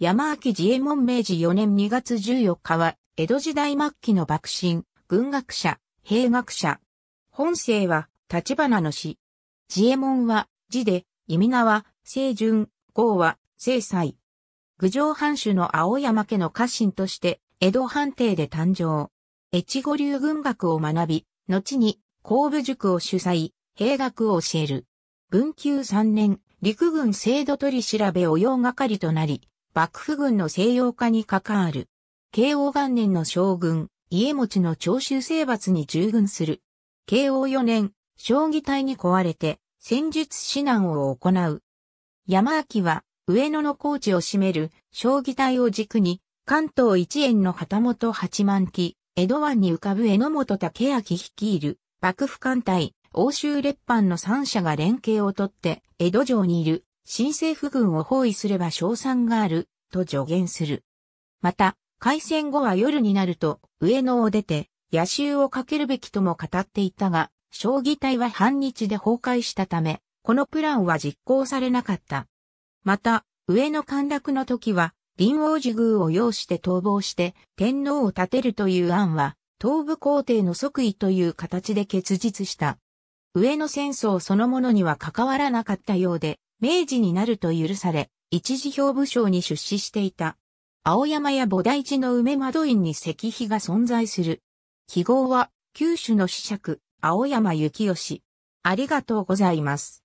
山明自衛門明治4年2月14日は、江戸時代末期の幕臣、軍学者、兵学者。本姓は、立花の氏。自衛門は、字で、意味名は、清順、号は、清斎。郡上藩主の青山家の家臣として、江戸藩邸で誕生。越後流軍学を学び、後に、後部塾を主催、兵学を教える。文久3年、陸軍制度取り調べを用係となり、幕府軍の西洋化に関わる。慶応元年の将軍、家持の長州征伐に従軍する。慶応4年、将棋隊に壊れて、戦術指南を行う。山明は、上野の高地を占める、将棋隊を軸に、関東一円の旗本八万騎、江戸湾に浮かぶ榎本武明率いる、幕府艦隊、欧州列藩の三者が連携をとって、江戸城にいる、新政府軍を包囲すれば賞賛がある、と助言する。また、開戦後は夜になると、上野を出て、野衆をかけるべきとも語っていたが、将棋隊は反日で崩壊したため、このプランは実行されなかった。また、上野陥落の時は、林王寺宮を要して逃亡して天皇を立てるという案は、東部皇帝の即位という形で結実した。上野戦争そのものには関わらなかったようで、明治になると許され、一時兵部省に出資していた。青山や菩提寺の梅窓院に石碑が存在する。記号は、九州の子爵、青山幸義。ありがとうございます。